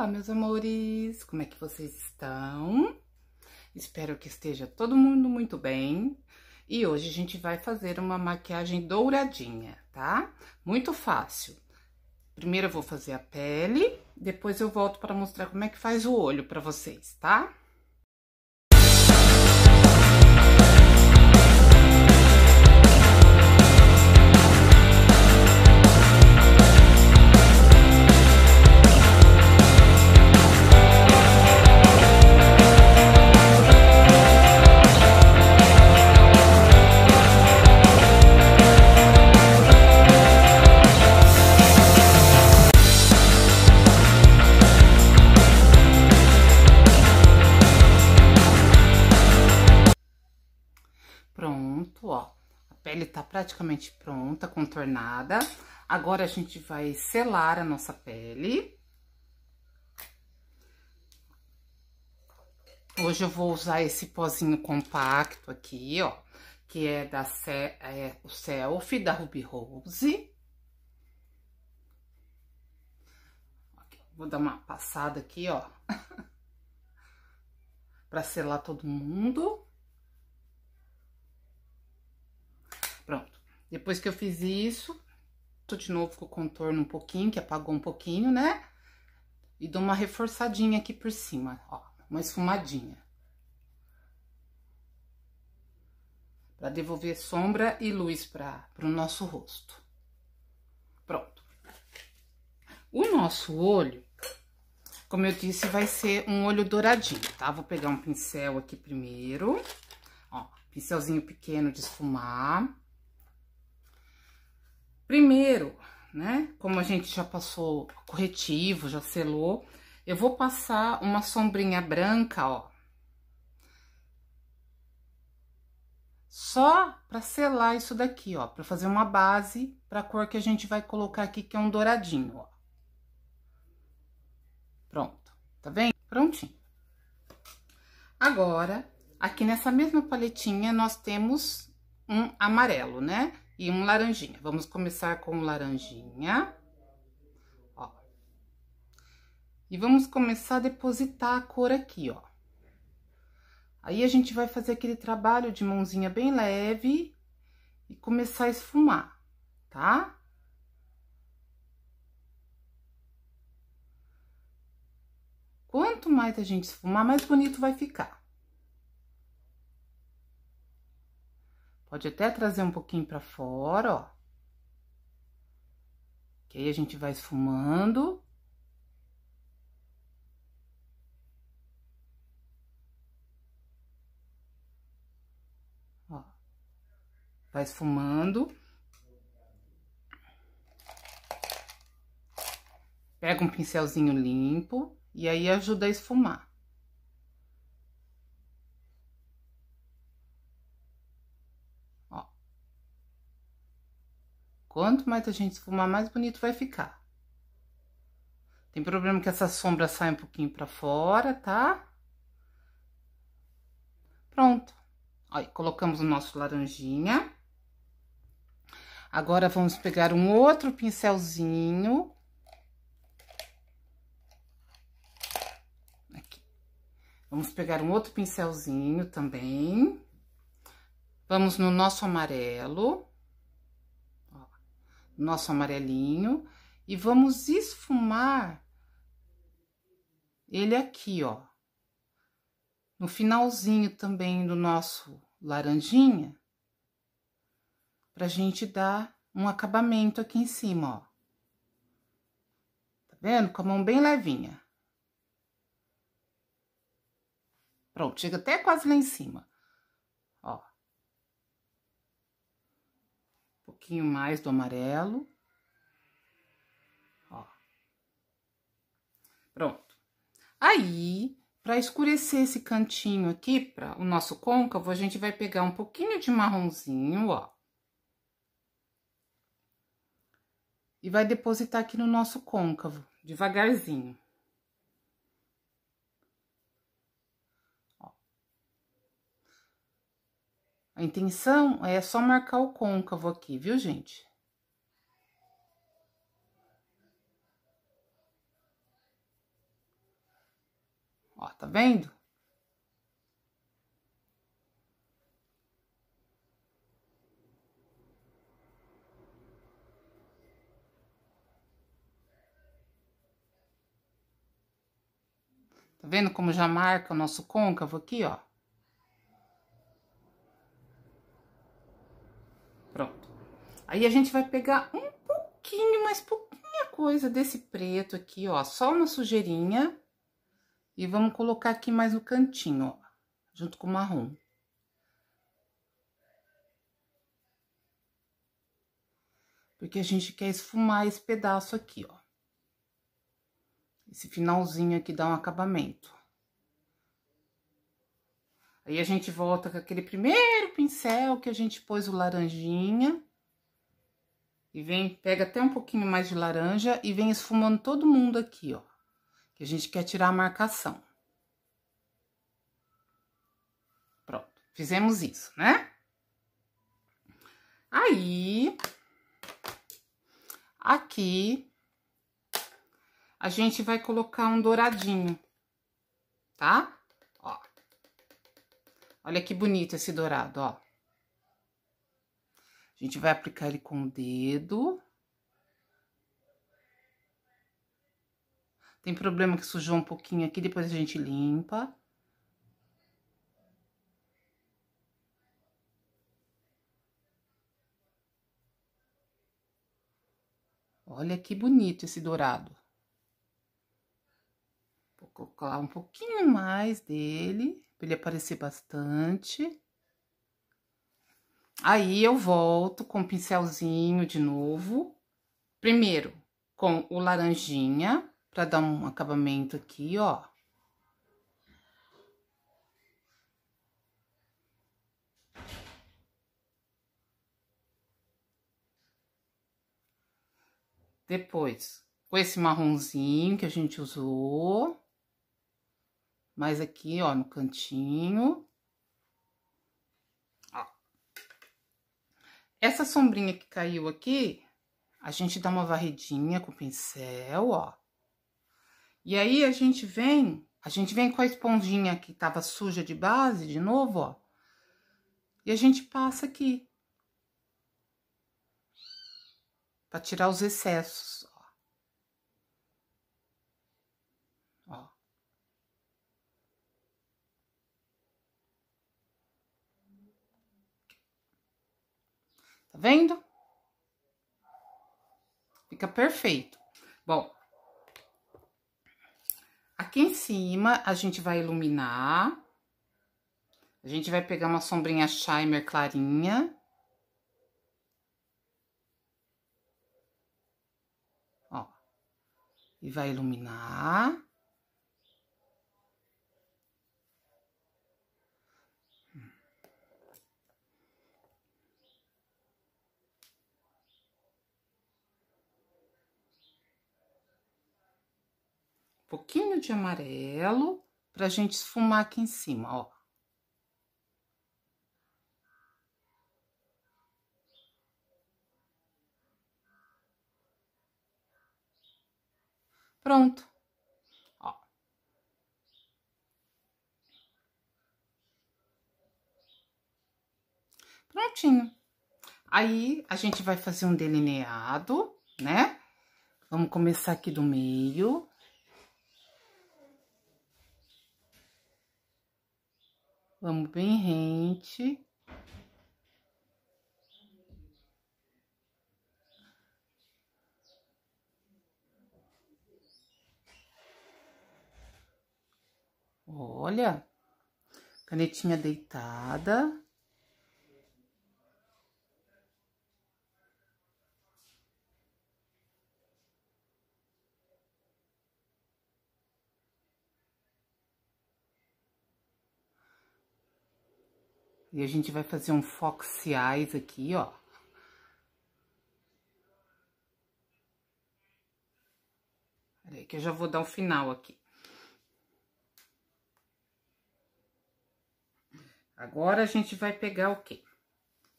Olá, meus amores! Como é que vocês estão? Espero que esteja todo mundo muito bem. E hoje a gente vai fazer uma maquiagem douradinha, tá? Muito fácil. Primeiro eu vou fazer a pele, depois eu volto para mostrar como é que faz o olho para vocês, tá? pele tá praticamente pronta, contornada. Agora, a gente vai selar a nossa pele. Hoje eu vou usar esse pozinho compacto aqui, ó, que é da é, o Selfie, da Ruby Rose. Vou dar uma passada aqui, ó, pra selar todo mundo. Depois que eu fiz isso, tô de novo com o contorno um pouquinho, que apagou um pouquinho, né? E dou uma reforçadinha aqui por cima, ó, uma esfumadinha. Pra devolver sombra e luz para o nosso rosto. Pronto. O nosso olho, como eu disse, vai ser um olho douradinho, tá? Vou pegar um pincel aqui primeiro, ó, pincelzinho pequeno de esfumar. Primeiro, né, como a gente já passou corretivo, já selou, eu vou passar uma sombrinha branca, ó. Só pra selar isso daqui, ó, pra fazer uma base pra cor que a gente vai colocar aqui, que é um douradinho, ó. Pronto, tá vendo? Prontinho. Agora, aqui nessa mesma paletinha, nós temos um amarelo, né? e um laranjinha. Vamos começar com o laranjinha. Ó. E vamos começar a depositar a cor aqui, ó. Aí, a gente vai fazer aquele trabalho de mãozinha bem leve e começar a esfumar, tá? Quanto mais a gente esfumar, mais bonito vai ficar. Pode até trazer um pouquinho para fora, ó. Que aí a gente vai esfumando. Ó. Vai esfumando. Pega um pincelzinho limpo e aí ajuda a esfumar. Quanto mais a gente esfumar, mais bonito vai ficar. Tem problema que essa sombra sai um pouquinho pra fora, tá? Pronto. Aí, colocamos o nosso laranjinha. Agora, vamos pegar um outro pincelzinho. Aqui. Vamos pegar um outro pincelzinho também. Vamos no nosso amarelo nosso amarelinho e vamos esfumar ele aqui, ó. No finalzinho também do nosso laranjinha, pra gente dar um acabamento aqui em cima, ó. Tá vendo? Com a mão bem levinha. Pronto, chega até quase lá em cima. pouquinho mais do amarelo. Ó. Pronto. Aí, para escurecer esse cantinho aqui, para o nosso côncavo, a gente vai pegar um pouquinho de marronzinho, ó. E vai depositar aqui no nosso côncavo, devagarzinho. A intenção é só marcar o côncavo aqui, viu, gente? Ó, tá vendo? Tá vendo como já marca o nosso côncavo aqui, ó? Pronto. Aí a gente vai pegar um pouquinho, mais pouquinha coisa desse preto aqui, ó, só uma sujeirinha. E vamos colocar aqui mais um cantinho, ó, junto com o marrom. Porque a gente quer esfumar esse pedaço aqui, ó. Esse finalzinho aqui dá um acabamento. Aí a gente volta com aquele primeiro pincel que a gente pôs o laranjinha. E vem, pega até um pouquinho mais de laranja e vem esfumando todo mundo aqui, ó. Que a gente quer tirar a marcação. Pronto, fizemos isso, né? Aí, aqui, a gente vai colocar um douradinho, tá? Tá? Olha que bonito esse dourado, ó. A gente vai aplicar ele com o dedo. Tem problema que sujou um pouquinho aqui, depois a gente limpa. Olha que bonito esse dourado. Vou colar um pouquinho mais dele, pra ele aparecer bastante. Aí, eu volto com o pincelzinho de novo. Primeiro, com o laranjinha, pra dar um acabamento aqui, ó. Depois, com esse marronzinho que a gente usou mais aqui, ó, no cantinho. Ó. Essa sombrinha que caiu aqui, a gente dá uma varredinha com o pincel, ó. E aí, a gente vem, a gente vem com a esponjinha que tava suja de base, de novo, ó. E a gente passa aqui. Pra tirar os excessos. vendo? Fica perfeito. Bom, aqui em cima a gente vai iluminar. A gente vai pegar uma sombrinha Shimer clarinha. Ó. E vai iluminar. pouquinho de amarelo para a gente esfumar aqui em cima, ó. Pronto. Ó. Prontinho. Aí, a gente vai fazer um delineado, né? Vamos começar aqui do meio. Vamos bem rente. Olha, canetinha deitada. E a gente vai fazer um foxy eyes aqui, ó. Peraí que eu já vou dar o final aqui. Agora a gente vai pegar o quê?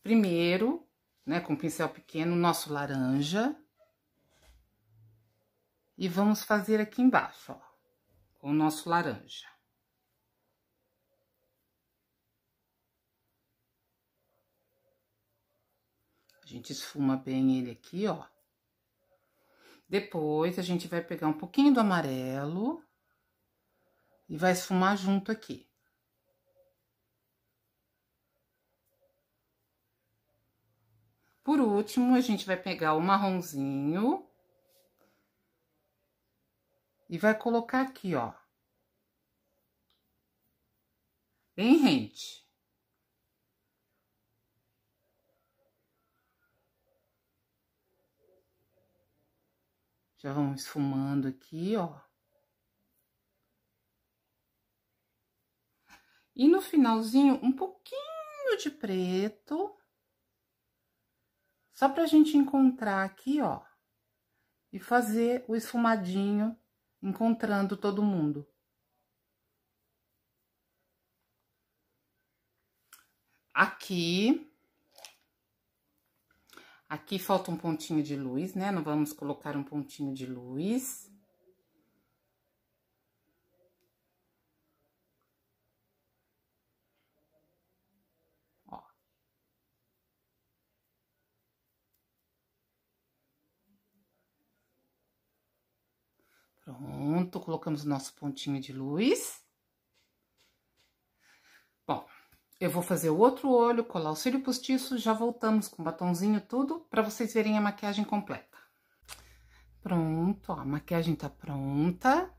Primeiro, né, com um pincel pequeno, nosso laranja. E vamos fazer aqui embaixo, ó, com o nosso laranja. gente esfuma bem ele aqui, ó. Depois, a gente vai pegar um pouquinho do amarelo e vai esfumar junto aqui. Por último, a gente vai pegar o marronzinho e vai colocar aqui, ó. Bem rente. Já vão esfumando aqui, ó. E no finalzinho, um pouquinho de preto. Só pra gente encontrar aqui, ó. E fazer o esfumadinho, encontrando todo mundo. Aqui, Aqui falta um pontinho de luz, né? Não vamos colocar um pontinho de luz. Ó. Pronto, colocamos o nosso pontinho de luz. Eu vou fazer o outro olho, colar o cílio postiço, já voltamos com batonzinho tudo para vocês verem a maquiagem completa. Pronto, ó, a maquiagem tá pronta.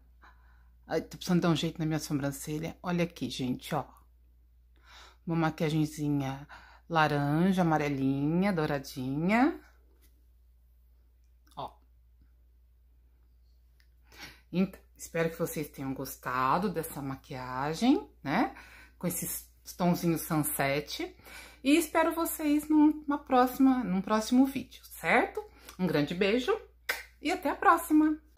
Ai, tô precisando dar um jeito na minha sobrancelha. Olha aqui, gente, ó. Uma maquiagemzinha laranja, amarelinha, douradinha. Ó. Então, espero que vocês tenham gostado dessa maquiagem, né? Com esses Tomzinho Sunset. E espero vocês numa próxima, num próximo vídeo, certo? Um grande beijo e até a próxima!